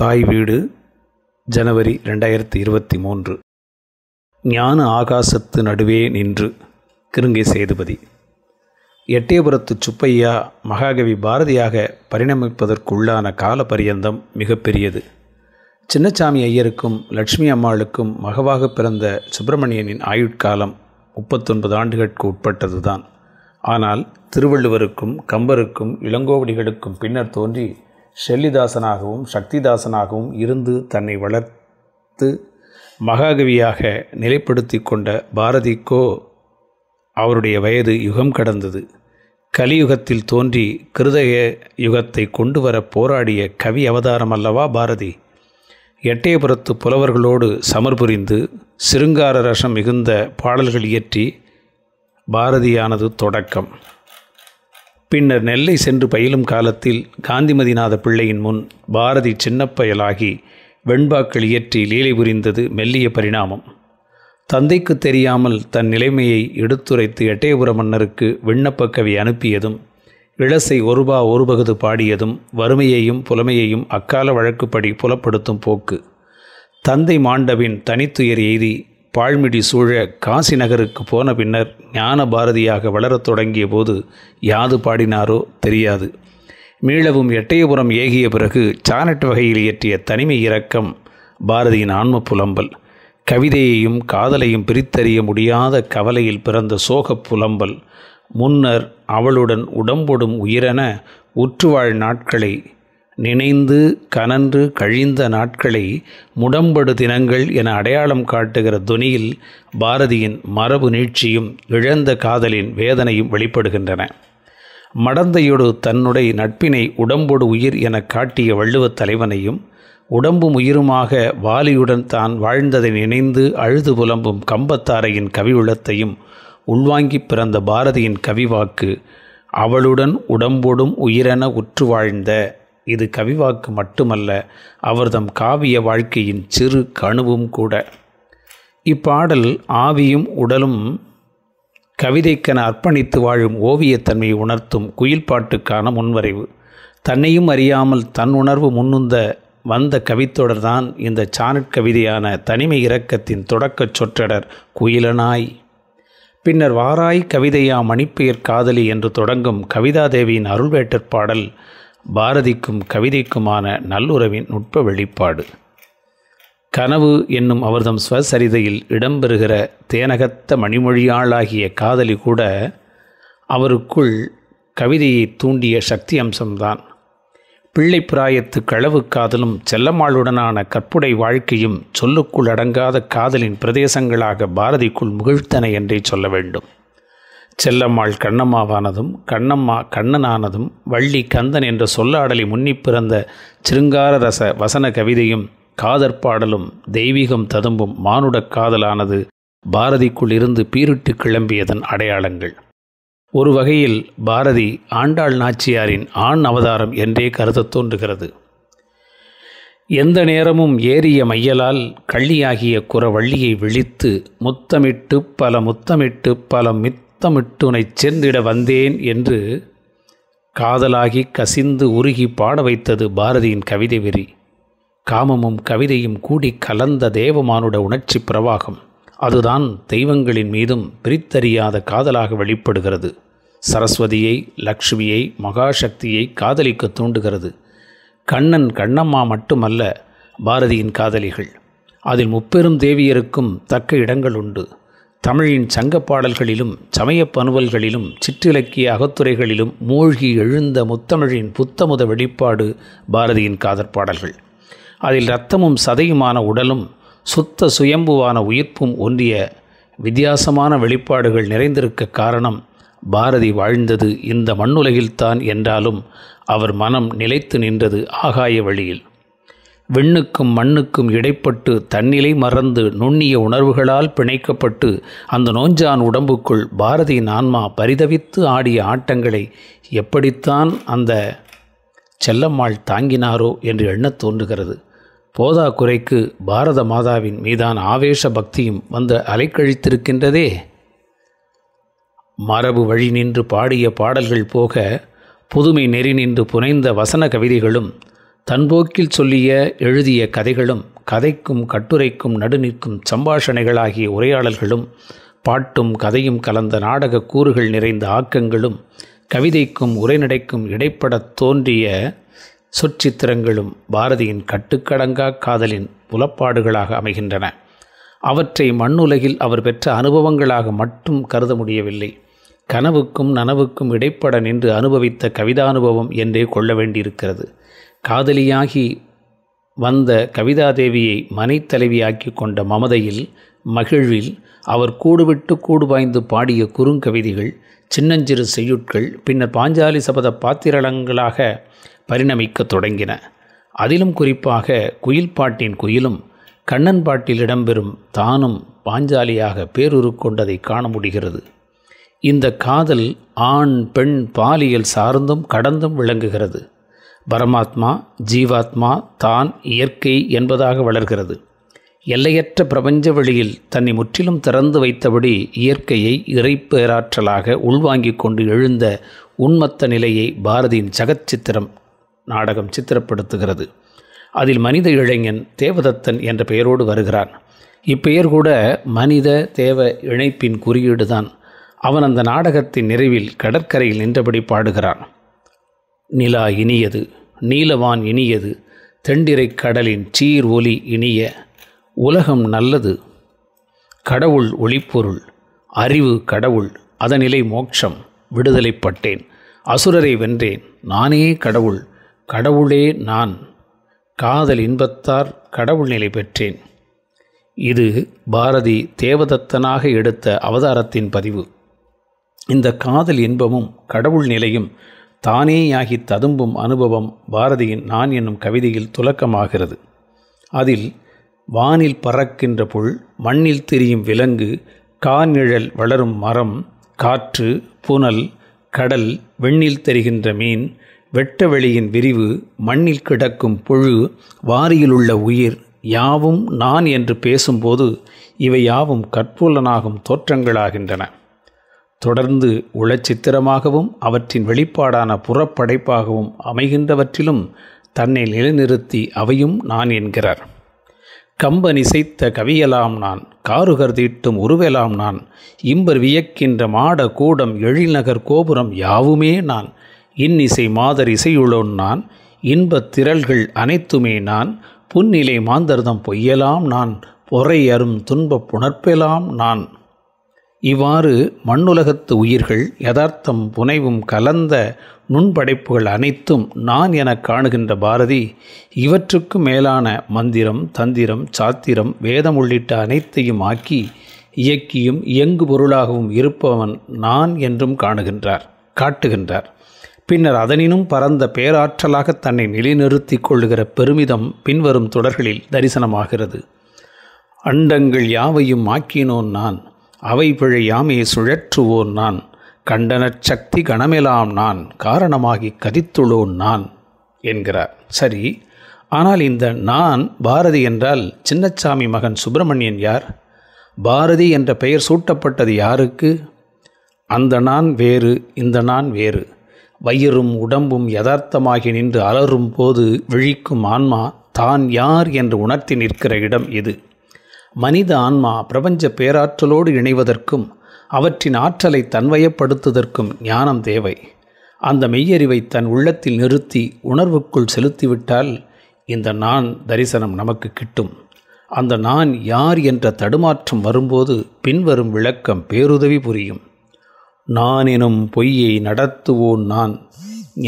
தாய் வீடு ஜனவரி ரெண்டாயிரத்தி இருபத்தி மூன்று ஞான ஆகாசத்து நடுவே நின்று கிருங்கை சேதுபதி எட்டயபுரத்து சுப்பையா மகாகவி பாரதியாக பரிணமிப்பதற்குள்ளான காலபரியந்தம் மிகப்பெரியது சின்னச்சாமி ஐயருக்கும் லட்சுமி அம்மாளுக்கும் மகவாக பிறந்த சுப்பிரமணியனின் ஆயுட்காலம் முப்பத்தொன்பது ஆண்டுகளுக்கு உட்பட்டதுதான் ஆனால் திருவள்ளுவருக்கும் கம்பருக்கும் இளங்கோவடிகளுக்கும் பின்னர் தோன்றி ஷெல்லிதாசனாகவும் சக்திதாசனாகவும் இருந்து தன்னை வளர்த்து மகாகவியாக நிலைப்படுத்தி கொண்ட பாரதிக்கோ அவருடைய வயது யுகம் கடந்தது கலியுகத்தில் தோன்றி கிருதய யுகத்தை கொண்டு வர போராடிய கவி அவதாரம் அல்லவா பாரதி எட்டயபுரத்து புலவர்களோடு சமர் புரிந்து சிருங்கார ரசம் மிகுந்த பாடல்கள் இயற்றி பாரதியானது தொடக்கம் பின்னர் நெல்லை சென்று பயிலும் காலத்தில் காந்திமதிநாத பிள்ளையின் முன் பாரதி சின்னப்பயலாகி வெண்பாக்கள் இயற்றி லீலை புரிந்தது மெல்லிய பரிணாமம் தந்தைக்கு தெரியாமல் தன் நிலைமையை எடுத்துரைத்து எட்டயபுர மன்னருக்கு விண்ணப்பக்கவி கவி அனுப்பியதும் இளசை ஒருபா ஒரு பகுது பாடியதும் வறுமையையும் புலமையையும் அக்கால வழக்குப்படி புலப்படுத்தும் போக்கு தந்தை மாண்டவின் தனித்துயர் எய்தி பாழ்மிடி சூழ காசி நகருக்கு போன பின்னர் ஞான பாரதியாக வளரத் தொடங்கிய போது யாது பாடினாரோ தெரியாது மீளவும் எட்டயபுரம் ஏகிய பிறகு சானட் வகையில் இயற்றிய தனிமை இரக்கம் பாரதியின் ஆன்ம புலம்பல் கவிதையையும் காதலையும் பிரித்தறிய முடியாத கவலையில் பிறந்த சோகப் புலம்பல் முன்னர் அவளுடன் உடம்பொடும் உயிரென உற்றுவாழ் நாட்களை நினைந்து கனன்று கழிந்த நாட்களை முடம்படு தினங்கள் என அடையாளம் காட்டுகிற துனியில் பாரதியின் மரபு நீட்சியும் இழந்த காதலின் வேதனையும் வெளிப்படுகின்றன மடந்தையொடு தன்னுடைய நட்பினை உடம்பொடு உயிர் என காட்டிய வள்ளுவத் தலைவனையும் உடம்பும் உயிருமாக வாலியுடன் தான் வாழ்ந்ததை நினைந்து அழுது புலம்பும் கம்பத்தாரையின் கவி உள்ளத்தையும் உள்வாங்கி பிறந்த பாரதியின் கவிவாக்கு அவளுடன் உடம்பொடும் உயிரென உற்று வாழ்ந்த இது கவிவாக்கு மட்டுமல்ல அவர்தம் காவிய வாழ்க்கையின் சிறு கணுவும் கூட இப்பாடல் ஆவியும் உடலும் கவிதைக்கென அர்ப்பணித்து வாழும் ஓவியத்தன்மையை உணர்த்தும் குயில் பாட்டுக்கான முன்வரைவு தன்னையும் அறியாமல் தன் உணர்வு முன்னுந்த வந்த கவித்தொடர்தான் இந்த கவிதையான தனிமை இறக்கத்தின் தொடக்கச் சொற்றடர் குயிலனாய் பின்னர் வாராய் கவிதையா மணிப்பெயர் காதலி என்று தொடங்கும் கவிதாதேவியின் அருள்வேட்டற் பாடல் பாரதிக்கும் கவிதைக்குமான நல்லுறவின் நுட்ப வெளிப்பாடு கனவு என்னும் அவர்தம் ஸ்வசரிதையில் இடம்பெறுகிற தேனகத்த மணிமொழியாளாகிய காதலி கூட அவருக்குள் கவிதையை தூண்டிய சக்தி அம்சம்தான் பிள்ளை பிராயத்து களவு காதலும் செல்லம்மாளுடனான கற்புடை வாழ்க்கையும் சொல்லுக்குள் அடங்காத காதலின் பிரதேசங்களாக பாரதிக்குள் முகிழ்த்தன என்றே சொல்ல வேண்டும் செல்லம்மாள் கண்ணம்மாவானதும் கண்ணம்மா கண்ணனானதும் வள்ளி கந்தன் என்ற சொல்லாடலை பிறந்த சிருங்கார ரச வசன கவிதையும் காதற்பாடலும் தெய்வீகம் ததும்பும் மானுடக் காதலானது பாரதிக்குள் இருந்து பீரிட்டு கிளம்பியதன் அடையாளங்கள் ஒரு வகையில் பாரதி ஆண்டாள் நாச்சியாரின் ஆண் அவதாரம் என்றே கருத தோன்றுகிறது எந்த நேரமும் ஏறிய மையலால் கள்ளியாகிய குறவள்ளியை விழித்து முத்தமிட்டு பல முத்தமிட்டு பல மித் முத்தமிட்டு சேர்ந்திட வந்தேன் என்று காதலாகி கசிந்து உருகி பாட வைத்தது பாரதியின் கவிதை வெறி காமமும் கவிதையும் கூடி கலந்த தேவமானுட உணர்ச்சி பிரவாகம் அதுதான் தெய்வங்களின் மீதும் பிரித்தறியாத காதலாக வெளிப்படுகிறது சரஸ்வதியை லக்ஷ்மியை மகாசக்தியை காதலிக்க தூண்டுகிறது கண்ணன் கண்ணம்மா மட்டுமல்ல பாரதியின் காதலிகள் அதில் முப்பெரும் தேவியருக்கும் தக்க இடங்கள் உண்டு தமிழின் சங்க பாடல்களிலும் சமயப் பனுவல்களிலும் சிற்றிலக்கிய அகத்துறைகளிலும் மூழ்கி எழுந்த முத்தமிழின் புத்தமுத வெளிப்பாடு பாரதியின் காதற்பாடல்கள் அதில் இரத்தமும் சதையுமான உடலும் சுத்த சுயம்புவான உயிர்ப்பும் ஒன்றிய வித்தியாசமான வெளிப்பாடுகள் நிறைந்திருக்க காரணம் பாரதி வாழ்ந்தது இந்த மண்ணுலகில்தான் என்றாலும் அவர் மனம் நிலைத்து நின்றது ஆகாய வழியில் விண்ணுக்கும் மண்ணுக்கும் இடைப்பட்டு தன்னிலை மறந்து நுண்ணிய உணர்வுகளால் பிணைக்கப்பட்டு அந்த நோஞ்சான் உடம்புக்குள் பாரதியின் ஆன்மா பரிதவித்து ஆடிய ஆட்டங்களை எப்படித்தான் அந்த செல்லம்மாள் தாங்கினாரோ என்று எண்ணத் தோன்றுகிறது போதா குறைக்கு பாரத மாதாவின் மீதான ஆவேச பக்தியும் வந்து அலைக்கழித்திருக்கின்றதே மரபு வழி நின்று பாடிய பாடல்கள் போக புதுமை நெறி நின்று புனைந்த வசன கவிதைகளும் தன்போக்கில் சொல்லிய எழுதிய கதைகளும் கதைக்கும் கட்டுரைக்கும் நடுநிற்கும் சம்பாஷணைகளாகிய உரையாடல்களும் பாட்டும் கதையும் கலந்த நாடக கூறுகள் நிறைந்த ஆக்கங்களும் கவிதைக்கும் உரைநடைக்கும் இடைப்படத் தோன்றிய சொற்சித்திரங்களும் பாரதியின் கட்டுக்கடங்கா காதலின் புலப்பாடுகளாக அமைகின்றன அவற்றை மண்ணுலகில் அவர் பெற்ற அனுபவங்களாக மட்டும் கருத முடியவில்லை கனவுக்கும் நனவுக்கும் இடைப்பட நின்று அனுபவித்த கவிதானுபவம் என்றே கொள்ள வேண்டியிருக்கிறது காதலியாகி வந்த கவிதாதேவியை மனைத்தலைவியாக்கி கொண்ட மமதையில் மகிழ்வில் அவர் கூடுவிட்டு கூடுபாய்ந்து பாடிய குறுங்கவிதைகள் சின்னஞ்சிறு செய்யுட்கள் பின்னர் பாஞ்சாலி சபத பாத்திரங்களாக பரிணமிக்கத் தொடங்கின அதிலும் குறிப்பாக குயில் பாட்டின் குயிலும் கண்ணன் பாட்டில் இடம்பெறும் தானும் பாஞ்சாலியாக பேருரு கொண்டதை காண முடிகிறது இந்த காதல் ஆண் பெண் பாலியல் சார்ந்தும் கடந்தும் விளங்குகிறது பரமாத்மா ஜீவாத்மா தான் இயற்கை என்பதாக வளர்கிறது எல்லையற்ற பிரபஞ்ச வழியில் தன்னை முற்றிலும் திறந்து வைத்தபடி இயற்கையை இறைப்பேராற்றலாக உள்வாங்கிக் கொண்டு எழுந்த உண்மத்த நிலையை பாரதியின் சகச்சித்திரம் நாடகம் சித்திரப்படுத்துகிறது அதில் மனித இளைஞன் தேவதத்தன் என்ற பெயரோடு வருகிறான் இப்பெயர் கூட மனித தேவ இணைப்பின் குறியீடுதான் அவன் அந்த நாடகத்தின் நிறைவில் கடற்கரையில் நின்றபடி பாடுகிறான் நிலா இனியது நீலவான் இனியது தெண்டிரை கடலின் சீர் ஒலி இனிய உலகம் நல்லது கடவுள் ஒளிப்பொருள் அறிவு கடவுள் அதனிலை மோட்சம் விடுதலைப்பட்டேன் அசுரரை வென்றேன் நானே கடவுள் கடவுளே நான் காதல் இன்பத்தார் கடவுள் நிலை பெற்றேன் இது பாரதி தேவதத்தனாக எடுத்த அவதாரத்தின் பதிவு இந்த காதல் இன்பமும் கடவுள் நிலையும் தானேயாகி ததும்பும் அனுபவம் பாரதியின் நான் என்னும் கவிதையில் துலக்கமாகிறது அதில் வானில் பறக்கின்ற புல் மண்ணில் திரியும் விலங்கு காநிழல் வளரும் மரம் காற்று புனல் கடல் வெண்ணில் தெரிகின்ற மீன் வெட்ட வெளியின் விரிவு மண்ணில் கிடக்கும் புழு வாரியிலுள்ள உயிர் யாவும் நான் என்று பேசும்போது இவை யாவும் கற்புலனாகும் தோற்றங்களாகின்றன தொடர்ந்து உளச்சித்திரமாகவும் அவற்றின் வெளிப்பாடான புறப்படைப்பாகவும் அமைகின்றவற்றிலும் தன்னை நிலைநிறுத்தி அவையும் நான் என்கிறார் இசைத்த கவியலாம் நான் காருகர் தீட்டும் உருவெலாம் நான் இம்பர் வியக்கின்ற மாட கூடம் எழில்நகர் கோபுரம் யாவுமே நான் இன்னிசை மாதர் இசையுளோன் நான் இன்பத் திரள்கள் அனைத்துமே நான் புன்னிலை மாந்தர்தம் பொய்யலாம் நான் பொறை அரும் துன்பப் புணர்ப்பெலாம் நான் இவ்வாறு மண்ணுலகத்து உயிர்கள் யதார்த்தம் புனைவும் கலந்த நுண்படைப்புகள் அனைத்தும் நான் என காணுகின்ற பாரதி இவற்றுக்கு மேலான மந்திரம் தந்திரம் சாத்திரம் வேதம் உள்ளிட்ட அனைத்தையும் ஆக்கி இயக்கியும் இயங்கு பொருளாகவும் இருப்பவன் நான் என்றும் காணுகின்றார் காட்டுகின்றார் பின்னர் அதனினும் பரந்த பேராற்றலாக தன்னை நிலைநிறுத்திக் கொள்ளுகிற பெருமிதம் பின்வரும் தொடர்களில் தரிசனமாகிறது அண்டங்கள் யாவையும் ஆக்கினோன் நான் அவை பிழையாமே சுழற்றுவோன் நான் கண்டனச் சக்தி கணமெலாம் நான் காரணமாகி கதித்துளோன் நான் என்கிறார் சரி ஆனால் இந்த நான் பாரதி என்றால் சின்னச்சாமி மகன் சுப்பிரமணியன் யார் பாரதி என்ற பெயர் சூட்டப்பட்டது யாருக்கு அந்த நான் வேறு இந்த நான் வேறு வயிறும் உடம்பும் யதார்த்தமாகி நின்று அலறும் போது விழிக்கும் ஆன்மா தான் யார் என்று உணர்த்தி நிற்கிற இடம் இது மனித ஆன்மா பிரபஞ்ச பேராற்றலோடு இணைவதற்கும் அவற்றின் ஆற்றலை தன்வயப்படுத்துவதற்கும் ஞானம் தேவை அந்த மெய்யறிவை தன் உள்ளத்தில் நிறுத்தி உணர்வுக்குள் செலுத்திவிட்டால் இந்த நான் தரிசனம் நமக்கு கிட்டும் அந்த நான் யார் என்ற தடுமாற்றம் வரும்போது பின்வரும் விளக்கம் பேருதவி புரியும் நான் எனும் பொய்யை நடத்துவோன் நான்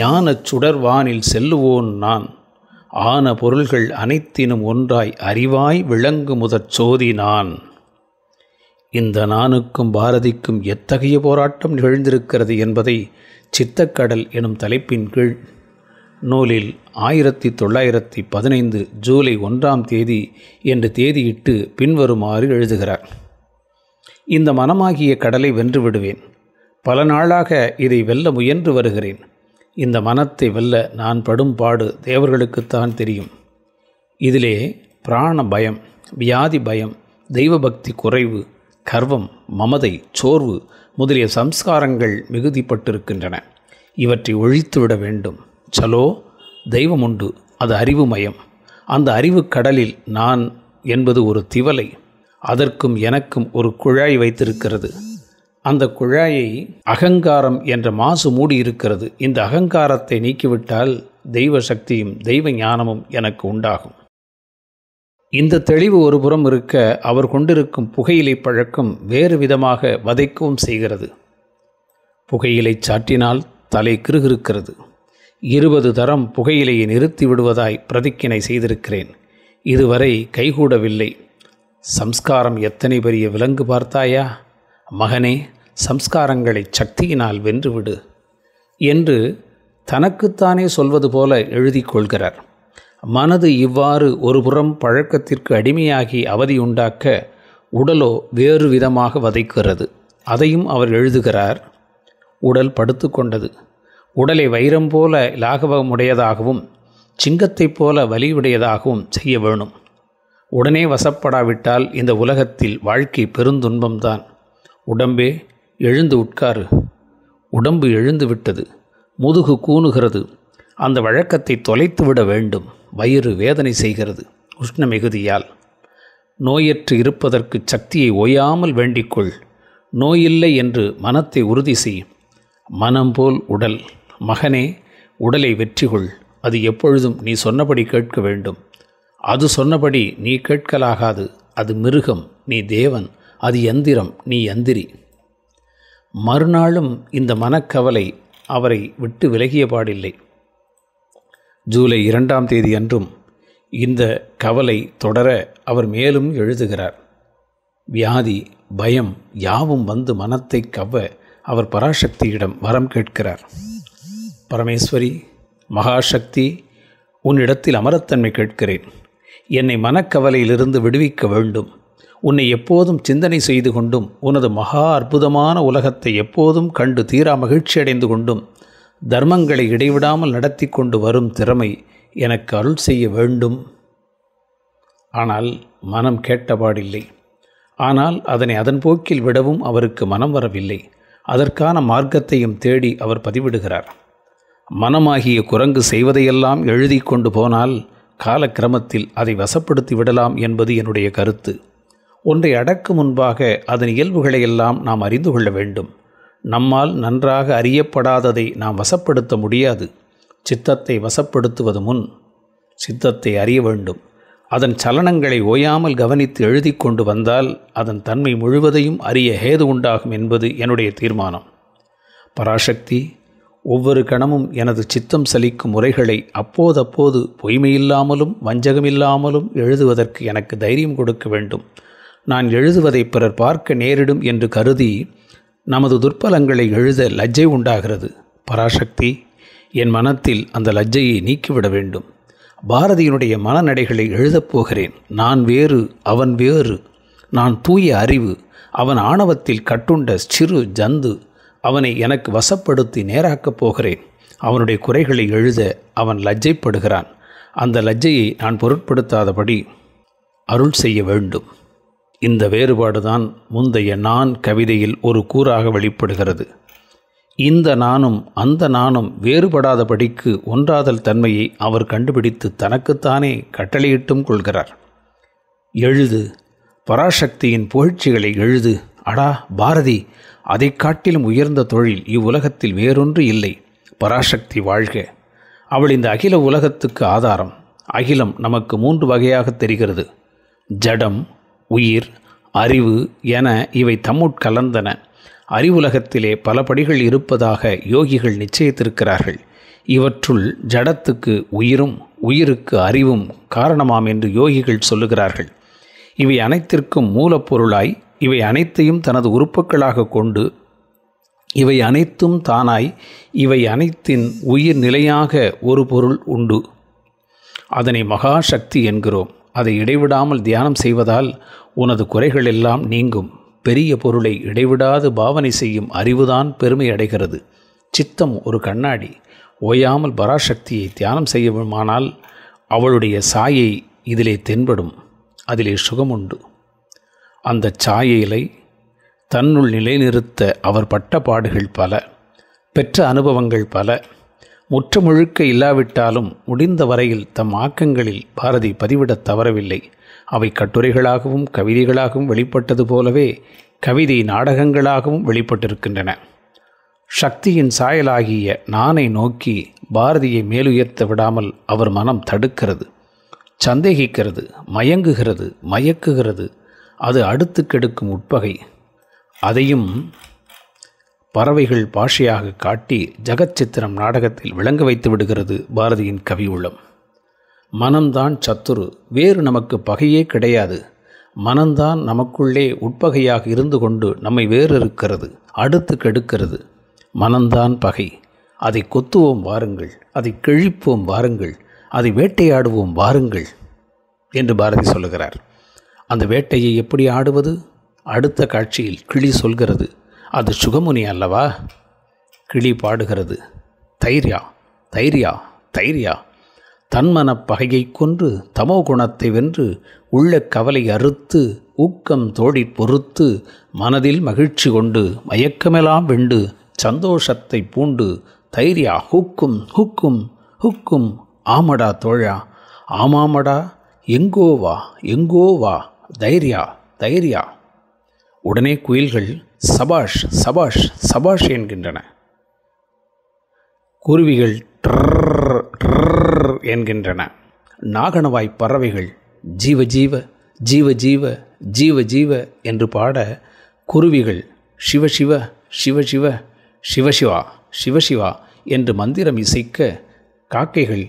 ஞானச் சுடர்வானில் செல்லுவோன் நான் ஆன பொருள்கள் அனைத்தினும் ஒன்றாய் அறிவாய் விளங்கு முதற் சோதி நான் இந்த நானுக்கும் பாரதிக்கும் எத்தகைய போராட்டம் நிகழ்ந்திருக்கிறது என்பதை சித்தக்கடல் எனும் தலைப்பின் கீழ் நூலில் ஆயிரத்தி தொள்ளாயிரத்தி பதினைந்து ஜூலை ஒன்றாம் தேதி என்று தேதியிட்டு பின்வருமாறு எழுதுகிறார் இந்த மனமாகிய கடலை வென்று விடுவேன் பல நாளாக இதை வெல்ல முயன்று வருகிறேன் இந்த மனத்தை வெல்ல நான் படும் பாடு தேவர்களுக்குத்தான் தெரியும் இதிலே பிராண பயம் வியாதி பயம் தெய்வபக்தி குறைவு கர்வம் மமதை சோர்வு முதலிய சம்ஸ்காரங்கள் மிகுதிப்பட்டிருக்கின்றன இவற்றை ஒழித்துவிட வேண்டும் சலோ தெய்வம் உண்டு அது அறிவு மயம் அந்த அறிவு கடலில் நான் என்பது ஒரு திவலை அதற்கும் எனக்கும் ஒரு குழாய் வைத்திருக்கிறது அந்த குழாயை அகங்காரம் என்ற மாசு மூடியிருக்கிறது இந்த அகங்காரத்தை நீக்கிவிட்டால் தெய்வ சக்தியும் தெய்வ ஞானமும் எனக்கு உண்டாகும் இந்த தெளிவு ஒரு புறம் இருக்க அவர் கொண்டிருக்கும் புகையிலை பழக்கம் வேறு விதமாக வதைக்கவும் செய்கிறது புகையிலை சாட்டினால் தலை கிருகிருக்கிறது இருபது தரம் புகையிலையை நிறுத்தி விடுவதாய் பிரதிக்கினை செய்திருக்கிறேன் இதுவரை கைகூடவில்லை சம்ஸ்காரம் எத்தனை பெரிய விலங்கு பார்த்தாயா மகனே சம்ஸ்காரங்களை சக்தியினால் வென்றுவிடு என்று தனக்குத்தானே சொல்வது போல எழுதி கொள்கிறார் மனது இவ்வாறு ஒருபுறம் பழக்கத்திற்கு அடிமையாகி அவதி உண்டாக்க உடலோ வேறு விதமாக வதைக்கிறது அதையும் அவர் எழுதுகிறார் உடல் படுத்து கொண்டது உடலை வைரம் போல லாகவமுடையதாகவும் சிங்கத்தைப் போல வலியுடையதாகவும் செய்ய வேணும் உடனே வசப்படாவிட்டால் இந்த உலகத்தில் வாழ்க்கை பெருந்துன்பம்தான் உடம்பே எழுந்து உட்காரு உடம்பு எழுந்து விட்டது முதுகு கூணுகிறது அந்த வழக்கத்தை தொலைத்துவிட வேண்டும் வயிறு வேதனை செய்கிறது உஷ்ண மிகுதியால் நோயற்று இருப்பதற்கு சக்தியை ஓயாமல் வேண்டிக்கொள் நோயில்லை என்று மனத்தை உறுதி செய் மனம் போல் உடல் மகனே உடலை வெற்றி கொள் அது எப்பொழுதும் நீ சொன்னபடி கேட்க வேண்டும் அது சொன்னபடி நீ கேட்கலாகாது அது மிருகம் நீ தேவன் அது எந்திரம் நீ எந்திரி மறுநாளும் இந்த மனக்கவலை அவரை விட்டு விலகிய பாடில்லை ஜூலை இரண்டாம் தேதி அன்றும் இந்த கவலை தொடர அவர் மேலும் எழுதுகிறார் வியாதி பயம் யாவும் வந்து மனத்தை கவ்வ அவர் பராசக்தியிடம் வரம் கேட்கிறார் பரமேஸ்வரி மகாசக்தி உன்னிடத்தில் அமரத்தன்மை கேட்கிறேன் என்னை மனக்கவலையிலிருந்து விடுவிக்க வேண்டும் உன்னை எப்போதும் சிந்தனை செய்து கொண்டும் உனது மகா அற்புதமான உலகத்தை எப்போதும் கண்டு தீரா மகிழ்ச்சி அடைந்து கொண்டும் தர்மங்களை இடைவிடாமல் நடத்தி கொண்டு வரும் திறமை எனக்கு அருள் செய்ய வேண்டும் ஆனால் மனம் கேட்டபாடில்லை ஆனால் அதனை அதன் போக்கில் விடவும் அவருக்கு மனம் வரவில்லை அதற்கான மார்க்கத்தையும் தேடி அவர் பதிவிடுகிறார் மனமாகிய குரங்கு செய்வதையெல்லாம் எழுதி கொண்டு போனால் காலக்கிரமத்தில் அதை வசப்படுத்தி விடலாம் என்பது என்னுடைய கருத்து ஒன்றை அடக்கு முன்பாக அதன் இயல்புகளை எல்லாம் நாம் அறிந்து கொள்ள வேண்டும் நம்மால் நன்றாக அறியப்படாததை நாம் வசப்படுத்த முடியாது சித்தத்தை வசப்படுத்துவது முன் சித்தத்தை அறிய வேண்டும் அதன் சலனங்களை ஓயாமல் கவனித்து எழுதி கொண்டு வந்தால் அதன் தன்மை முழுவதையும் அறிய ஹேது உண்டாகும் என்பது என்னுடைய தீர்மானம் பராசக்தி ஒவ்வொரு கணமும் எனது சித்தம் சலிக்கும் முறைகளை அப்போதப்போது பொய்மையில்லாமலும் வஞ்சகமில்லாமலும் எழுதுவதற்கு எனக்கு தைரியம் கொடுக்க வேண்டும் நான் எழுதுவதை பிறர் பார்க்க நேரிடும் என்று கருதி நமது துர்பலங்களை எழுத லஜ்ஜை உண்டாகிறது பராசக்தி என் மனத்தில் அந்த லஜ்ஜையை நீக்கிவிட வேண்டும் பாரதியினுடைய மனநடைகளை எழுதப் போகிறேன் நான் வேறு அவன் வேறு நான் தூய அறிவு அவன் ஆணவத்தில் கட்டுண்ட சிறு ஜந்து அவனை எனக்கு வசப்படுத்தி நேராக்கப் போகிறேன் அவனுடைய குறைகளை எழுத அவன் லஜ்ஜைப்படுகிறான் அந்த லஜ்ஜையை நான் பொருட்படுத்தாதபடி அருள் செய்ய வேண்டும் இந்த வேறுபாடுதான் முந்தைய நான் கவிதையில் ஒரு கூறாக வெளிப்படுகிறது இந்த நானும் அந்த நானும் வேறுபடாதபடிக்கு ஒன்றாதல் தன்மையை அவர் கண்டுபிடித்து தனக்குத்தானே கட்டளையிட்டும் கொள்கிறார் எழுது பராசக்தியின் புகழ்ச்சிகளை எழுது அடா பாரதி அதை காட்டிலும் உயர்ந்த தொழில் இவ்வுலகத்தில் வேறொன்று இல்லை பராசக்தி வாழ்க அவள் இந்த அகில உலகத்துக்கு ஆதாரம் அகிலம் நமக்கு மூன்று வகையாக தெரிகிறது ஜடம் உயிர் அறிவு என இவை தம்முட்கலந்தன அறிவுலகத்திலே பல படிகள் இருப்பதாக யோகிகள் நிச்சயித்திருக்கிறார்கள் இவற்றுள் ஜடத்துக்கு உயிரும் உயிருக்கு அறிவும் காரணமாம் என்று யோகிகள் சொல்லுகிறார்கள் இவை அனைத்திற்கும் மூலப்பொருளாய் இவை அனைத்தையும் தனது உறுப்புகளாக கொண்டு இவை அனைத்தும் தானாய் இவை அனைத்தின் உயிர் நிலையாக ஒரு பொருள் உண்டு அதனை மகாசக்தி என்கிறோம் அதை இடைவிடாமல் தியானம் செய்வதால் உனது குறைகள் எல்லாம் நீங்கும் பெரிய பொருளை இடைவிடாது பாவனை செய்யும் அறிவுதான் பெருமை அடைகிறது சித்தம் ஒரு கண்ணாடி ஓயாமல் பராசக்தியை தியானம் செய்யுமானால் அவளுடைய சாயை இதிலே தென்படும் அதிலே சுகமுண்டு அந்த சாயையிலை தன்னுள் நிலைநிறுத்த அவர் பட்ட பாடுகள் பல பெற்ற அனுபவங்கள் பல முழுக்க இல்லாவிட்டாலும் முடிந்த வரையில் தம் ஆக்கங்களில் பாரதி பதிவிடத் தவறவில்லை அவை கட்டுரைகளாகவும் கவிதைகளாகவும் வெளிப்பட்டது போலவே கவிதை நாடகங்களாகவும் வெளிப்பட்டிருக்கின்றன சக்தியின் சாயலாகிய நானை நோக்கி பாரதியை மேலுயர்த்த விடாமல் அவர் மனம் தடுக்கிறது சந்தேகிக்கிறது மயங்குகிறது மயக்குகிறது அது அடுத்து கெடுக்கும் உட்பகை அதையும் பறவைகள் பாஷையாக காட்டி ஜகச்சித்திரம் நாடகத்தில் விளங்க வைத்து விடுகிறது பாரதியின் கவி உள்ளம் மனம்தான் சத்துரு வேறு நமக்கு பகையே கிடையாது மனம்தான் நமக்குள்ளே உட்பகையாக இருந்து கொண்டு நம்மை வேறு இருக்கிறது அடுத்து கெடுக்கிறது மனம்தான் பகை அதை கொத்துவோம் வாருங்கள் அதை கிழிப்போம் வாருங்கள் அதை வேட்டையாடுவோம் வாருங்கள் என்று பாரதி சொல்லுகிறார் அந்த வேட்டையை எப்படி ஆடுவது அடுத்த காட்சியில் கிளி சொல்கிறது அது சுகமுனி அல்லவா கிளி பாடுகிறது தைரியா தைரியா தைரியா தன்மனப் பகையை கொன்று தமோ குணத்தை வென்று உள்ள கவலை அறுத்து ஊக்கம் தோடி பொறுத்து மனதில் மகிழ்ச்சி கொண்டு மயக்கமெல்லாம் வெண்டு சந்தோஷத்தை பூண்டு தைரியா ஹூக்கும் ஹூக்கும் ஹூக்கும் ஆமடா தோழா ஆமாமடா எங்கோ வா எங்கோ வா தைரியா தைரியா உடனே குயில்கள் சபாஷ் சபாஷ் சபாஷ் என்கின்றன குருவிகள் ட்ரர் என்கின்றன நாகனவாய் பறவைகள் ஜீவ ஜீவ ஜீவ ஜீவ ஜீவ ஜீவ என்று பாட குருவிகள் சிவசிவ சிவசிவ சிவசிவா சிவசிவா என்று மந்திரம் இசைக்க காக்கைகள்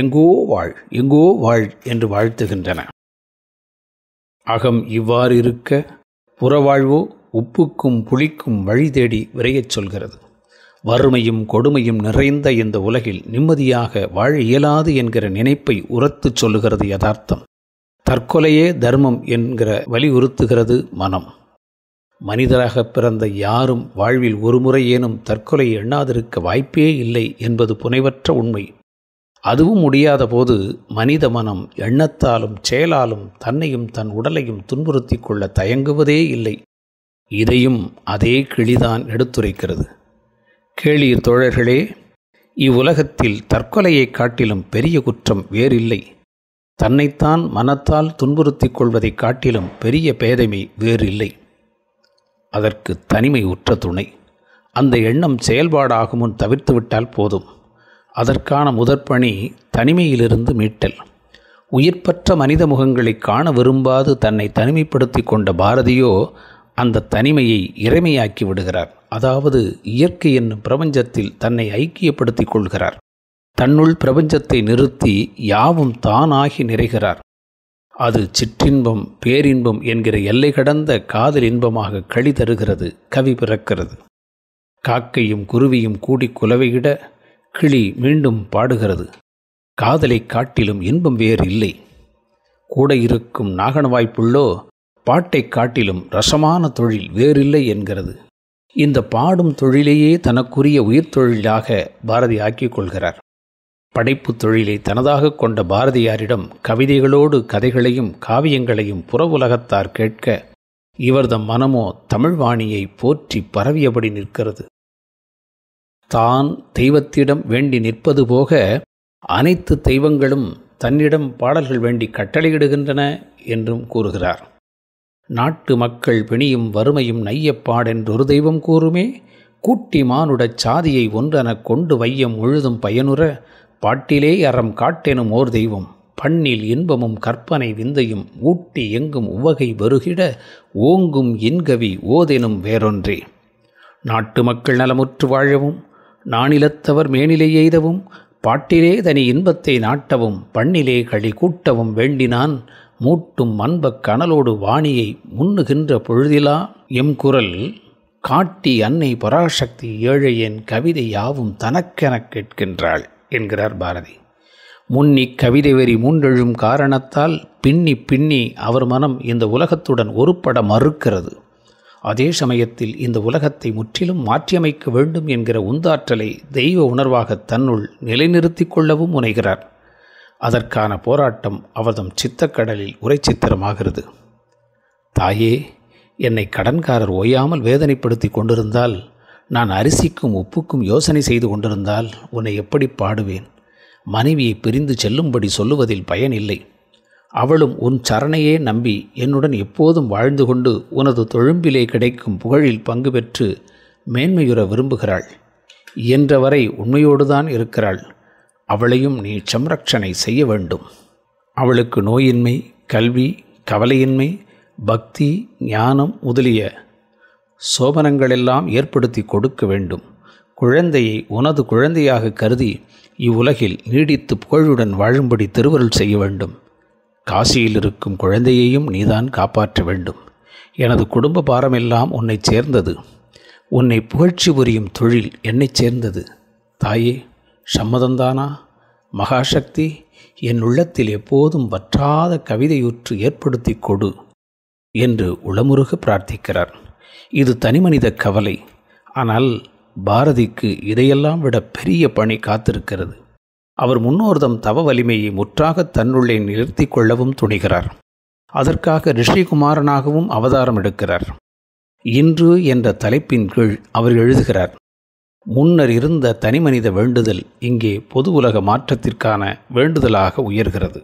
எங்கோ வாழ் எங்கோ வாழ் என்று வாழ்த்துகின்றன அகம் இவ்வாறு இருக்க புறவாழ்வோ உப்புக்கும் புளிக்கும் வழி தேடி விரையச் சொல்கிறது வறுமையும் கொடுமையும் நிறைந்த இந்த உலகில் நிம்மதியாக வாழ இயலாது என்கிற நினைப்பை உரத்துச் சொல்லுகிறது யதார்த்தம் தற்கொலையே தர்மம் என்கிற வலியுறுத்துகிறது மனம் மனிதராக பிறந்த யாரும் வாழ்வில் ஒருமுறையேனும் தற்கொலை எண்ணாதிருக்க வாய்ப்பே இல்லை என்பது புனைவற்ற உண்மை அதுவும் முடியாத போது மனித மனம் எண்ணத்தாலும் செயலாலும் தன்னையும் தன் உடலையும் துன்புறுத்தி கொள்ள தயங்குவதே இல்லை இதையும் அதே கிளிதான் எடுத்துரைக்கிறது கேளீர் தோழர்களே இவ்வுலகத்தில் தற்கொலையைக் காட்டிலும் பெரிய குற்றம் வேறில்லை தன்னைத்தான் மனத்தால் துன்புறுத்திக் கொள்வதைக் காட்டிலும் பெரிய பேதைமை வேறில்லை அதற்கு தனிமை உற்ற துணை அந்த எண்ணம் செயல்பாடாகும் முன் தவிர்த்துவிட்டால் போதும் அதற்கான முதற்பணி தனிமையிலிருந்து மீட்டல் உயிர்ப்பற்ற மனித முகங்களை காண விரும்பாது தன்னை தனிமைப்படுத்தி கொண்ட பாரதியோ அந்த தனிமையை இறைமையாக்கி விடுகிறார் அதாவது இயற்கை என்னும் பிரபஞ்சத்தில் தன்னை ஐக்கியப்படுத்திக் கொள்கிறார் தன்னுள் பிரபஞ்சத்தை நிறுத்தி யாவும் தானாகி நிறைகிறார் அது சிற்றின்பம் பேரின்பம் என்கிற எல்லை கடந்த காதல் இன்பமாக களி தருகிறது கவி பிறக்கிறது காக்கையும் குருவியும் கூடி குலவையிட கிளி மீண்டும் பாடுகிறது காதலை காட்டிலும் இன்பம் வேறு இல்லை கூட இருக்கும் நாகன வாய்ப்புள்ளோ பாட்டை காட்டிலும் ரசமான தொழில் வேறில்லை என்கிறது இந்த பாடும் தொழிலையே தனக்குரிய உயிர்த்தொழிலாக பாரதி ஆக்கிக் கொள்கிறார் படைப்பு தொழிலை தனதாக கொண்ட பாரதியாரிடம் கவிதைகளோடு கதைகளையும் காவியங்களையும் புற உலகத்தார் கேட்க இவர்தம் மனமோ தமிழ்வாணியை போற்றி பரவியபடி நிற்கிறது தான் தெய்வத்திடம் வேண்டி நிற்பது போக அனைத்து தெய்வங்களும் தன்னிடம் பாடல்கள் வேண்டி கட்டளையிடுகின்றன என்றும் கூறுகிறார் நாட்டு மக்கள் பிணியும் வறுமையும் நையப்பாடென்றொரு தெய்வம் கூறுமே கூட்டி மானுடச் சாதியை ஒன்றெனக் கொண்டு வையம் முழுதும் பயனுற பாட்டிலே அறம் காட்டெனும் ஓர் தெய்வம் பண்ணில் இன்பமும் கற்பனை விந்தையும் ஊட்டி எங்கும் உவகை வருகிட ஓங்கும் இன்கவி ஓதெனும் வேறொன்றே நாட்டு மக்கள் நலமுற்று வாழவும் நானிலத்தவர் மேனிலை எய்தவும் பாட்டிலே தனி இன்பத்தை நாட்டவும் பண்ணிலே களி கூட்டவும் வேண்டினான் மூட்டும் அன்பக் கனலோடு வாணியை முன்னுகின்ற பொழுதிலா எம் குரல் காட்டி அன்னை பராசக்தி ஏழை என் கவிதை யாவும் தனக்கெனக் கேட்கின்றாள் என்கிறார் பாரதி முன்னி கவிதை வரி மூன்றெழும் காரணத்தால் பின்னி பின்னி அவர் மனம் இந்த உலகத்துடன் ஒருபட மறுக்கிறது அதே சமயத்தில் இந்த உலகத்தை முற்றிலும் மாற்றியமைக்க வேண்டும் என்கிற உந்தாற்றலை தெய்வ உணர்வாக தன்னுள் நிலைநிறுத்திக் கொள்ளவும் முனைகிறார் அதற்கான போராட்டம் அவதம் சித்தக்கடலில் உரைச்சித்திரமாகிறது தாயே என்னை கடன்காரர் ஓயாமல் வேதனைப்படுத்தி கொண்டிருந்தால் நான் அரிசிக்கும் உப்புக்கும் யோசனை செய்து கொண்டிருந்தால் உன்னை எப்படி பாடுவேன் மனைவியை பிரிந்து செல்லும்படி சொல்லுவதில் பயனில்லை அவளும் உன் சரணையே நம்பி என்னுடன் எப்போதும் வாழ்ந்து கொண்டு உனது தொழும்பிலே கிடைக்கும் புகழில் பங்கு பெற்று மேன்மையுற விரும்புகிறாள் இயன்றவரை உண்மையோடுதான் இருக்கிறாள் அவளையும் நீ சம்ரக்ஷனை செய்ய வேண்டும் அவளுக்கு நோயின்மை கல்வி கவலையின்மை பக்தி ஞானம் முதலிய சோபனங்களெல்லாம் ஏற்படுத்தி கொடுக்க வேண்டும் குழந்தையை உனது குழந்தையாக கருதி இவ்வுலகில் நீடித்து புகழுடன் வாழும்படி திருவருள் செய்ய வேண்டும் காசியில் இருக்கும் குழந்தையையும் நீதான் காப்பாற்ற வேண்டும் எனது குடும்ப பாரமெல்லாம் உன்னை சேர்ந்தது உன்னை புகழ்ச்சி புரியும் தொழில் என்னைச் சேர்ந்தது தாயே சம்மதந்தானா மகாசக்தி என் உள்ளத்தில் எப்போதும் வற்றாத கவிதையுற்று ஏற்படுத்தி கொடு என்று உளமுருக பிரார்த்திக்கிறார் இது தனிமனித கவலை ஆனால் பாரதிக்கு இதையெல்லாம் விட பெரிய பணி காத்திருக்கிறது அவர் முன்னோர்தம் தவ வலிமையை முற்றாக தன்னுள்ளே நிறுத்தி கொள்ளவும் துணிகிறார் அதற்காக ரிஷிகுமாரனாகவும் அவதாரம் எடுக்கிறார் இன்று என்ற தலைப்பின் கீழ் அவர் எழுதுகிறார் முன்னர் இருந்த தனிமனித வேண்டுதல் இங்கே பொது உலக மாற்றத்திற்கான வேண்டுதலாக உயர்கிறது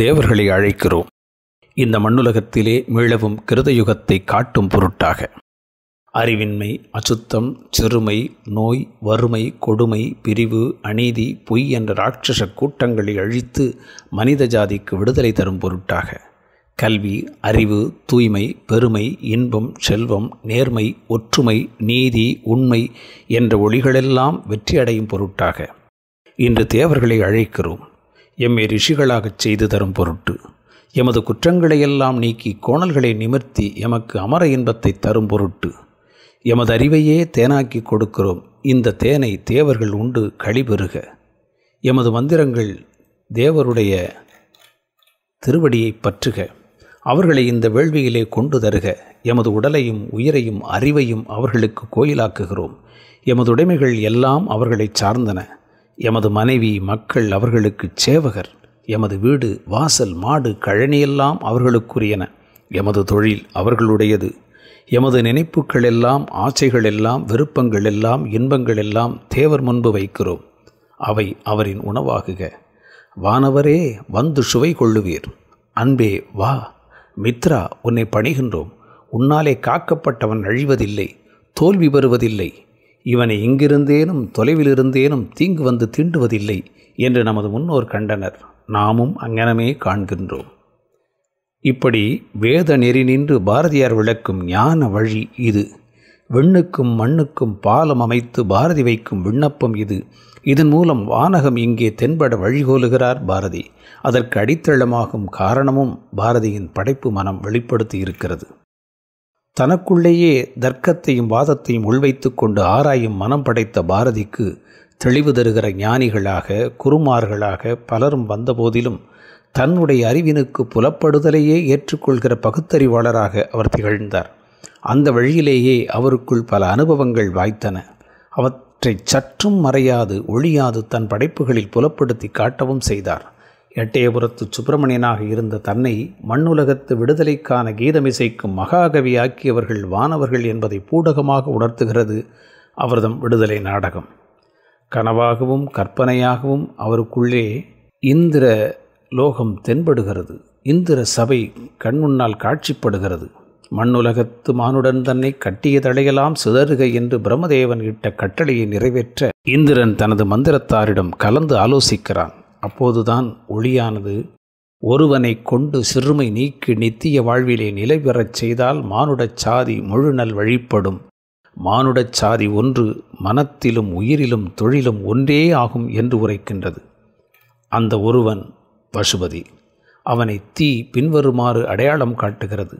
தேவர்களை அழைக்கிறோம் இந்த மண்ணுலகத்திலே மீளவும் கிருதயுகத்தை காட்டும் பொருட்டாக அறிவின்மை அசுத்தம் சிறுமை நோய் வறுமை கொடுமை பிரிவு அநீதி பொய் என்ற ராட்சச கூட்டங்களை அழித்து மனித ஜாதிக்கு விடுதலை தரும் பொருட்டாக கல்வி அறிவு தூய்மை பெருமை இன்பம் செல்வம் நேர்மை ஒற்றுமை நீதி உண்மை என்ற ஒளிகளெல்லாம் வெற்றியடையும் பொருட்டாக இன்று தேவர்களை அழைக்கிறோம் எம்மை ரிஷிகளாகச் செய்து தரும் பொருட்டு எமது குற்றங்களையெல்லாம் நீக்கி கோணல்களை நிமிர்த்தி எமக்கு அமர இன்பத்தை தரும் பொருட்டு எமது அறிவையே தேனாக்கி கொடுக்கிறோம் இந்த தேனை தேவர்கள் உண்டு கழிபெறுக எமது மந்திரங்கள் தேவருடைய திருவடியை பற்றுக அவர்களை இந்த வேள்வியிலே கொண்டு தருக எமது உடலையும் உயிரையும் அறிவையும் அவர்களுக்கு கோயிலாக்குகிறோம் எமது உடைமைகள் எல்லாம் அவர்களை சார்ந்தன எமது மனைவி மக்கள் அவர்களுக்கு சேவகர் எமது வீடு வாசல் மாடு கழனியெல்லாம் அவர்களுக்குரியன எமது தொழில் அவர்களுடையது எமது நினைப்புக்கள் எல்லாம் ஆசைகள் எல்லாம் விருப்பங்கள் எல்லாம் இன்பங்கள் எல்லாம் தேவர் முன்பு வைக்கிறோம் அவை அவரின் உணவாகுக வானவரே வந்து சுவை கொள்ளுவீர் அன்பே வா மித்ரா உன்னை பணிகின்றோம் உன்னாலே காக்கப்பட்டவன் அழிவதில்லை தோல்வி பெறுவதில்லை இவனை இங்கிருந்தேனும் தொலைவிலிருந்தேனும் தீங்கு வந்து தீண்டுவதில்லை என்று நமது முன்னோர் கண்டனர் நாமும் அங்கனமே காண்கின்றோம் இப்படி வேத நெறி நின்று பாரதியார் விளக்கும் ஞான வழி இது விண்ணுக்கும் மண்ணுக்கும் பாலம் அமைத்து பாரதி வைக்கும் விண்ணப்பம் இது இதன் மூலம் வானகம் இங்கே தென்பட வழிகோலுகிறார் பாரதி அதற்கு அடித்தளமாகும் காரணமும் பாரதியின் படைப்பு மனம் வெளிப்படுத்தி இருக்கிறது தனக்குள்ளேயே தர்க்கத்தையும் வாதத்தையும் உள்வைத்து கொண்டு ஆராயும் மனம் படைத்த பாரதிக்கு தெளிவு தருகிற ஞானிகளாக குருமார்களாக பலரும் வந்தபோதிலும் தன்னுடைய அறிவினுக்கு புலப்படுதலையே ஏற்றுக்கொள்கிற பகுத்தறிவாளராக அவர் திகழ்ந்தார் அந்த வழியிலேயே அவருக்குள் பல அனுபவங்கள் வாய்த்தன அவற்றை சற்றும் மறையாது ஒழியாது தன் படைப்புகளில் புலப்படுத்தி காட்டவும் செய்தார் எட்டயபுரத்து சுப்பிரமணியனாக இருந்த தன்னை மண்ணுலகத்து விடுதலைக்கான கீதமிசைக்கும் மகாகவி ஆக்கியவர்கள் வானவர்கள் என்பதை பூடகமாக உணர்த்துகிறது அவர்தம் விடுதலை நாடகம் கனவாகவும் கற்பனையாகவும் அவருக்குள்ளே இந்திர லோகம் தென்படுகிறது இந்திர சபை கண்முன்னால் காட்சிப்படுகிறது மண்ணுலகத்து மானுடன் தன்னை கட்டிய தடையெல்லாம் சிதறுக என்று பிரம்மதேவன் இட்ட கட்டளையை நிறைவேற்ற இந்திரன் தனது மந்திரத்தாரிடம் கலந்து ஆலோசிக்கிறான் அப்போதுதான் ஒளியானது ஒருவனை கொண்டு சிறுமை நீக்கி நித்திய வாழ்விலே நிலை பெறச் செய்தால் மானுடச் சாதி முழுநல் வழிபடும் மானுடச் சாதி ஒன்று மனத்திலும் உயிரிலும் தொழிலும் ஒன்றே ஆகும் என்று உரைக்கின்றது அந்த ஒருவன் பசுபதி அவனை தீ பின்வருமாறு அடையாளம் காட்டுகிறது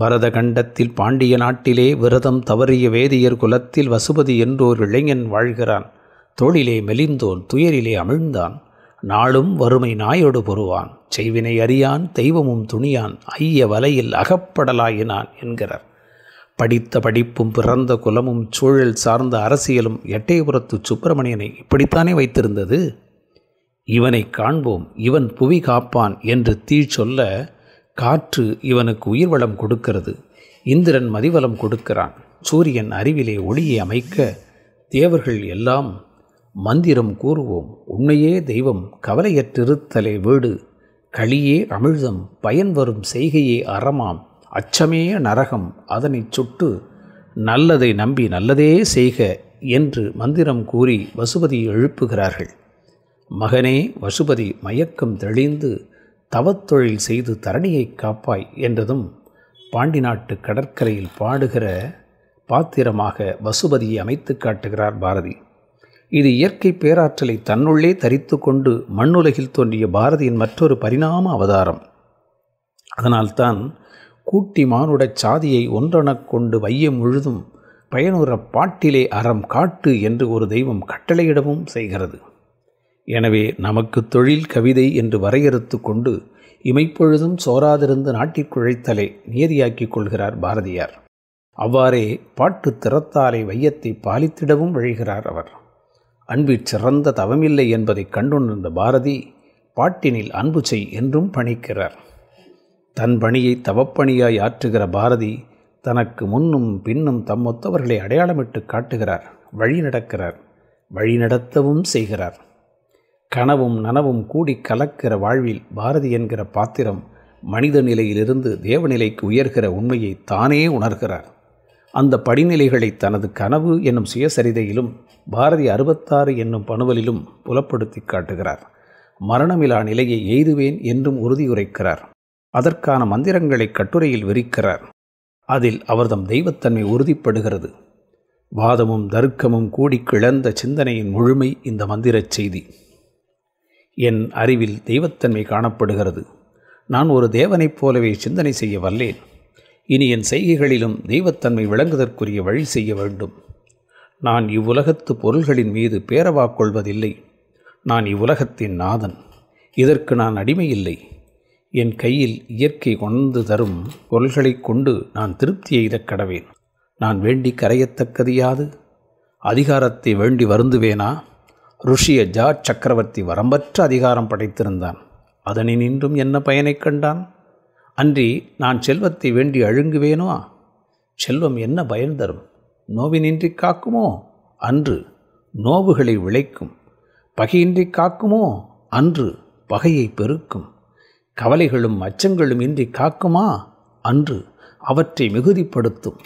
பரத கண்டத்தில் பாண்டிய நாட்டிலே விரதம் தவறிய வேதியர் குலத்தில் வசுபதி என்றோர் இளைஞன் வாழ்கிறான் தோளிலே மெலிந்தோன் துயரிலே அமிழ்ந்தான் நாளும் வறுமை நாயோடு பொறுவான் செய்வினை அறியான் தெய்வமும் துணியான் ஐய வலையில் அகப்படலாயினான் என்கிறார் படித்த படிப்பும் பிறந்த குலமும் சூழல் சார்ந்த அரசியலும் எட்டயபுரத்து சுப்பிரமணியனை இப்படித்தானே வைத்திருந்தது இவனை காண்போம் இவன் புவி காப்பான் என்று தீ சொல்ல காற்று இவனுக்கு உயிர் வளம் கொடுக்கிறது இந்திரன் மதிவளம் கொடுக்கிறான் சூரியன் அறிவிலே ஒளியை அமைக்க தேவர்கள் எல்லாம் மந்திரம் கூறுவோம் உன்னையே தெய்வம் கவலையற்றிருத்தலே வீடு களியே அமிழ்தம் பயன் வரும் செய்கையே அறமாம் அச்சமே நரகம் அதனைச் சுட்டு நல்லதை நம்பி நல்லதே செய்க என்று மந்திரம் கூறி வசுபதி எழுப்புகிறார்கள் மகனே வசுபதி மயக்கம் தெளிந்து தவத்தொழில் செய்து தரணியை காப்பாய் என்றதும் பாண்டி நாட்டு கடற்கரையில் பாடுகிற பாத்திரமாக வசுபதியை அமைத்து காட்டுகிறார் பாரதி இது இயற்கை பேராற்றலை தன்னுள்ளே தரித்து கொண்டு மண்ணுலகில் தோன்றிய பாரதியின் மற்றொரு பரிணாம அவதாரம் அதனால்தான் கூட்டி மானுட சாதியை ஒன்றெனக் கொண்டு வையம் முழுதும் பயனுற பாட்டிலே அறம் காட்டு என்று ஒரு தெய்வம் கட்டளையிடவும் செய்கிறது எனவே நமக்கு தொழில் கவிதை என்று வரையறுத்து கொண்டு இமைப்பொழுதும் சோராதிருந்து நாட்டிற்குழைத்தலை நியதியாக்கிக் கொள்கிறார் பாரதியார் அவ்வாறே பாட்டு திறத்தாலை வையத்தை பாலித்திடவும் வழிகிறார் அவர் அன்பு சிறந்த தவமில்லை என்பதை கண்டுணர்ந்த பாரதி பாட்டினில் அன்பு செய் என்றும் பணிக்கிறார் தன் பணியை தவப்பணியாய் ஆற்றுகிற பாரதி தனக்கு முன்னும் பின்னும் தம்மொத்தவர்களை அடையாளமிட்டு காட்டுகிறார் வழி நடக்கிறார் வழி நடத்தவும் செய்கிறார் கனவும் நனவும் கூடி கலக்கிற வாழ்வில் பாரதி என்கிற பாத்திரம் மனித நிலையிலிருந்து தேவநிலைக்கு உயர்கிற உண்மையை தானே உணர்கிறார் அந்த படிநிலைகளை தனது கனவு என்னும் சுயசரிதையிலும் பாரதி அறுபத்தாறு என்னும் பணுவலிலும் புலப்படுத்தி காட்டுகிறார் மரணமிலா நிலையை எய்துவேன் என்றும் உறுதியுரைக்கிறார் அதற்கான மந்திரங்களை கட்டுரையில் விரிக்கிறார் அதில் அவர்தம் தெய்வத்தன்மை உறுதிப்படுகிறது வாதமும் தர்க்கமும் கூடி கிளந்த சிந்தனையின் முழுமை இந்த மந்திரச் செய்தி என் அறிவில் தெய்வத்தன்மை காணப்படுகிறது நான் ஒரு தேவனைப் போலவே சிந்தனை செய்ய வல்லேன் இனி என் செய்கைகளிலும் தெய்வத்தன்மை விளங்குதற்குரிய வழி செய்ய வேண்டும் நான் இவ்வுலகத்து பொருள்களின் மீது பேரவா கொள்வதில்லை நான் இவ்வுலகத்தின் நாதன் இதற்கு நான் அடிமை இல்லை என் கையில் இயற்கை கொண்டு தரும் பொருள்களைக் கொண்டு நான் திருப்தியை இடக்கடவேன் நான் வேண்டி கரையத்தக்கது யாது அதிகாரத்தை வேண்டி வருந்துவேனா ருஷியஜா சக்கரவர்த்தி வரம்பற்ற அதிகாரம் படைத்திருந்தான் அதனை நின்றும் என்ன பயனைக் கண்டான் அன்றி நான் செல்வத்தை வேண்டி அழுங்குவேனோ செல்வம் என்ன பயன் தரும் நோவினின்றி காக்குமோ அன்று நோவுகளை விளைக்கும் பகையின்றி காக்குமோ அன்று பகையை பெருக்கும் கவலைகளும் அச்சங்களும் இன்றி காக்குமா அன்று அவற்றை மிகுதிப்படுத்தும்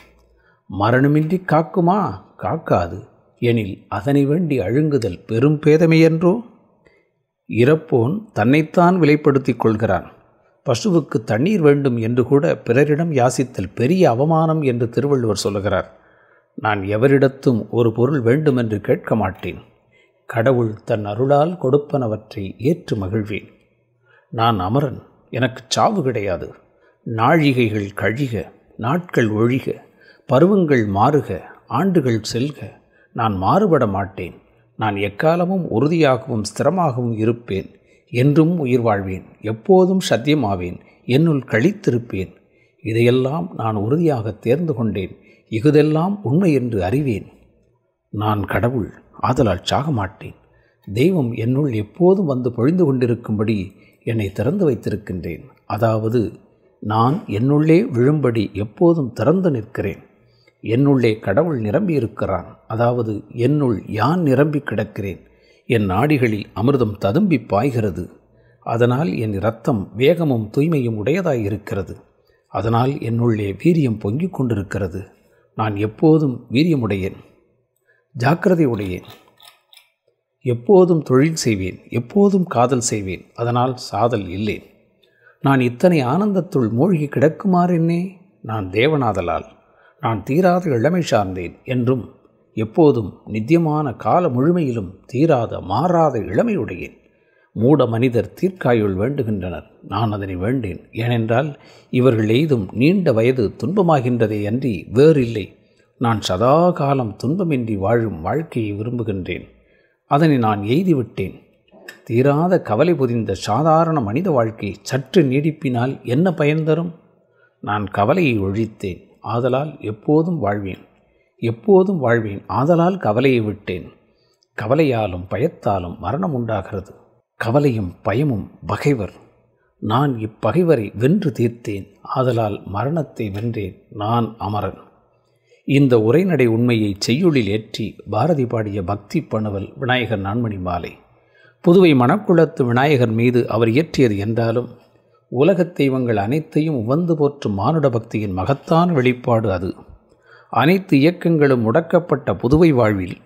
மரணமின்றி காக்குமா காக்காது எனில் அதனை வேண்டி அழுங்குதல் பெரும் பேதமையன்றோ இறப்போன் தன்னைத்தான் விலைப்படுத்திக் கொள்கிறான் பசுவுக்கு தண்ணீர் வேண்டும் என்று கூட பிறரிடம் யாசித்தல் பெரிய அவமானம் என்று திருவள்ளுவர் சொல்லுகிறார் நான் எவரிடத்தும் ஒரு பொருள் வேண்டுமென்று கேட்க மாட்டேன் கடவுள் தன் அருளால் கொடுப்பனவற்றை ஏற்று மகிழ்வேன் நான் அமரன் எனக்கு சாவு கிடையாது நாழிகைகள் கழிக நாட்கள் ஒழிக பருவங்கள் மாறுக ஆண்டுகள் செல்க நான் மாறுபட மாட்டேன் நான் எக்காலமும் உறுதியாகவும் ஸ்திரமாகவும் இருப்பேன் என்றும் உயிர் வாழ்வேன் எப்போதும் சத்தியமாவேன் என்னுள் கழித்திருப்பேன் இதையெல்லாம் நான் உறுதியாக தேர்ந்து கொண்டேன் இகுதெல்லாம் உண்மை என்று அறிவேன் நான் கடவுள் ஆதலால் சாக மாட்டேன் தெய்வம் என்னுள் எப்போதும் வந்து பொழிந்து கொண்டிருக்கும்படி என்னை திறந்து வைத்திருக்கின்றேன் அதாவது நான் என்னுள்ளே விழும்படி எப்போதும் திறந்து நிற்கிறேன் என்னுள்ளே கடவுள் நிரம்பியிருக்கிறான் அதாவது என்னுள் யான் நிரம்பி கிடக்கிறேன் என் நாடிகளில் அமிர்தம் ததும்பி பாய்கிறது அதனால் என் இரத்தம் வேகமும் தூய்மையும் உடையதாய் இருக்கிறது அதனால் என்னுள்ளே வீரியம் பொங்கிக் கொண்டிருக்கிறது நான் எப்போதும் வீரியமுடையேன் ஜாக்கிரதை உடையேன் எப்போதும் தொழில் செய்வேன் எப்போதும் காதல் செய்வேன் அதனால் சாதல் இல்லை நான் இத்தனை ஆனந்தத்துள் மூழ்கி கிடக்குமாறென்னே நான் தேவநாதலால் நான் தீராத இளமை சார்ந்தேன் என்றும் எப்போதும் நித்தியமான கால முழுமையிலும் தீராத மாறாத இளமையுடையேன் மூட மனிதர் தீர்க்காயுள் வேண்டுகின்றனர் நான் அதனை வேண்டேன் ஏனென்றால் இவர்கள் எய்தும் நீண்ட வயது துன்பமாகின்றதே அன்றி வேறில்லை நான் சதா காலம் துன்பமின்றி வாழும் வாழ்க்கையை விரும்புகின்றேன் அதனை நான் எய்திவிட்டேன் தீராத கவலை புதிந்த சாதாரண மனித வாழ்க்கை சற்று நீடிப்பினால் என்ன பயன் தரும் நான் கவலையை ஒழித்தேன் ஆதலால் எப்போதும் வாழ்வேன் எப்போதும் வாழ்வேன் ஆதலால் கவலையை விட்டேன் கவலையாலும் பயத்தாலும் மரணம் உண்டாகிறது கவலையும் பயமும் பகைவர் நான் இப்பகைவரை வென்று தீர்த்தேன் ஆதலால் மரணத்தை வென்றேன் நான் அமரன் இந்த உரைநடை உண்மையை செய்யுளில் ஏற்றி பாரதி பாடிய பக்தி பணுவல் விநாயகர் நான்மணி மாலை புதுவை மணக்குளத்து விநாயகர் மீது அவர் இயற்றியது என்றாலும் உலகத் தெய்வங்கள் அனைத்தையும் உவந்து போற்றும் மானுட பக்தியின் மகத்தான் வெளிப்பாடு அது அனைத்து இயக்கங்களும் முடக்கப்பட்ட புதுவை வாழ்வில்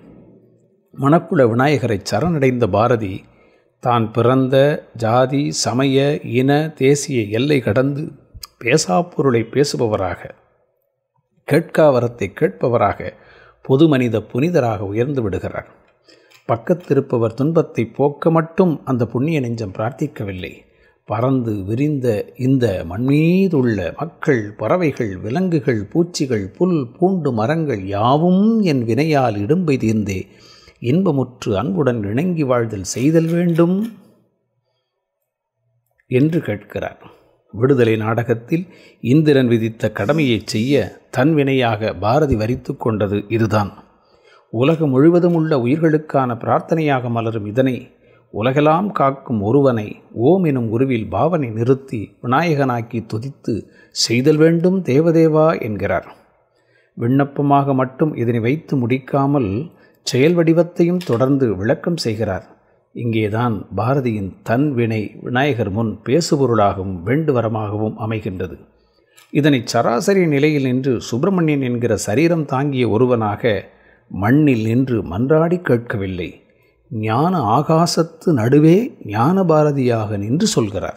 மணக்குள விநாயகரை சரணடைந்த பாரதி தான் பிறந்த ஜாதி சமய இன தேசிய எல்லை கடந்து பேசாப்பொருளை பேசுபவராக கேட்காவரத்தை கேட்பவராக பொது மனித புனிதராக உயர்ந்து விடுகிறார் பக்கத்திருப்பவர் துன்பத்தை போக்க மட்டும் அந்த புண்ணிய நெஞ்சம் பிரார்த்திக்கவில்லை பறந்து விரிந்த இந்த மண்மீதுள்ள மக்கள் பறவைகள் விலங்குகள் பூச்சிகள் புல் பூண்டு மரங்கள் யாவும் என் வினையால் இடும்பை தீர்ந்தே இன்பமுற்று அன்புடன் இணங்கி வாழ்தல் செய்தல் வேண்டும் என்று கேட்கிறார் விடுதலை நாடகத்தில் இந்திரன் விதித்த கடமையை செய்ய தன்வினையாக பாரதி வரித்து கொண்டது இதுதான் உலகம் முழுவதும் உள்ள உயிர்களுக்கான பிரார்த்தனையாக மலரும் இதனை உலகெல்லாம் காக்கும் ஒருவனை ஓம் எனும் உருவில் பாவனை நிறுத்தி விநாயகனாக்கி துதித்து செய்தல் வேண்டும் தேவதேவா என்கிறார் விண்ணப்பமாக மட்டும் இதனை வைத்து முடிக்காமல் செயல் வடிவத்தையும் தொடர்ந்து விளக்கம் செய்கிறார் இங்கேதான் பாரதியின் தன் வினை விநாயகர் முன் பேசுபொருளாகவும் வேண்டுவரமாகவும் அமைகின்றது இதனை சராசரி நிலையில் நின்று சுப்பிரமணியன் என்கிற சரீரம் தாங்கிய ஒருவனாக மண்ணில் நின்று மன்றாடி கேட்கவில்லை ஞான ஆகாசத்து நடுவே ஞான பாரதியாக நின்று சொல்கிறார்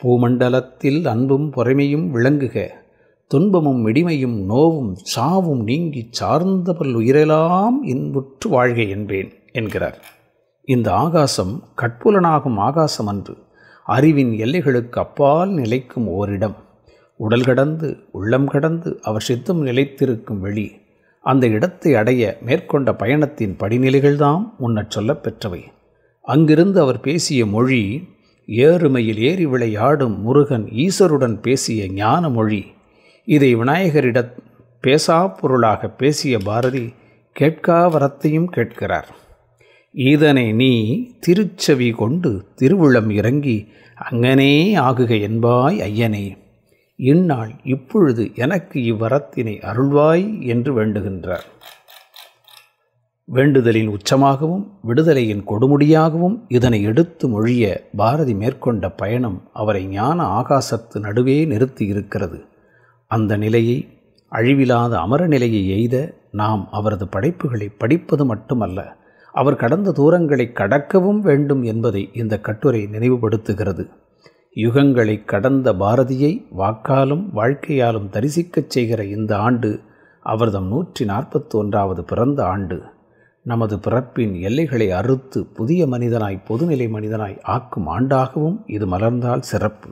பூமண்டலத்தில் அன்பும் பொறைமையும் விளங்குக துன்பமும் இடிமையும் நோவும் சாவும் நீங்கி சார்ந்த உயிரெல்லாம் இன்புற்று வாழ்க என்பேன் என்கிறார் இந்த ஆகாசம் கட்புலனாகும் ஆகாசம் அன்று அறிவின் எல்லைகளுக்கு அப்பால் நிலைக்கும் ஓரிடம் உடல் கடந்து உள்ளம் கடந்து அவர் சித்தம் நிலைத்திருக்கும் வெளி அந்த இடத்தை அடைய மேற்கொண்ட பயணத்தின் படிநிலைகள்தாம் முன்னச் சொல்லப் பெற்றவை அங்கிருந்து அவர் பேசிய மொழி ஏறுமையில் ஏறி விளையாடும் முருகன் ஈசருடன் பேசிய ஞான மொழி இதை விநாயகரிட பேசா பொருளாக பேசிய பாரதி கேட்கா வரத்தையும் கேட்கிறார் இதனை நீ திருச்செவி கொண்டு திருவுளம் இறங்கி அங்கனே ஆகுக என்பாய் ஐயனே இந்நாள் இப்பொழுது எனக்கு இவ்வரத்தினை அருள்வாய் என்று வேண்டுகின்றார் வேண்டுதலின் உச்சமாகவும் விடுதலையின் கொடுமுடியாகவும் இதனை எடுத்து மொழிய பாரதி மேற்கொண்ட பயணம் அவரை ஞான ஆகாசத்து நடுவே நிறுத்தி இருக்கிறது அந்த நிலையை அழிவில்லாத அமர நிலையை எய்த நாம் அவரது படைப்புகளை படிப்பது மட்டுமல்ல அவர் கடந்த தூரங்களை கடக்கவும் வேண்டும் என்பதை இந்த கட்டுரை நினைவுபடுத்துகிறது யுகங்களை கடந்த பாரதியை வாக்காலும் வாழ்க்கையாலும் தரிசிக்கச் செய்கிற இந்த ஆண்டு அவர்தம் நூற்றி நாற்பத்தி ஒன்றாவது பிறந்த ஆண்டு நமது பிறப்பின் எல்லைகளை அறுத்து புதிய மனிதனாய் பொதுநிலை மனிதனாய் ஆக்கும் ஆண்டாகவும் இது மலர்ந்தால் சிறப்பு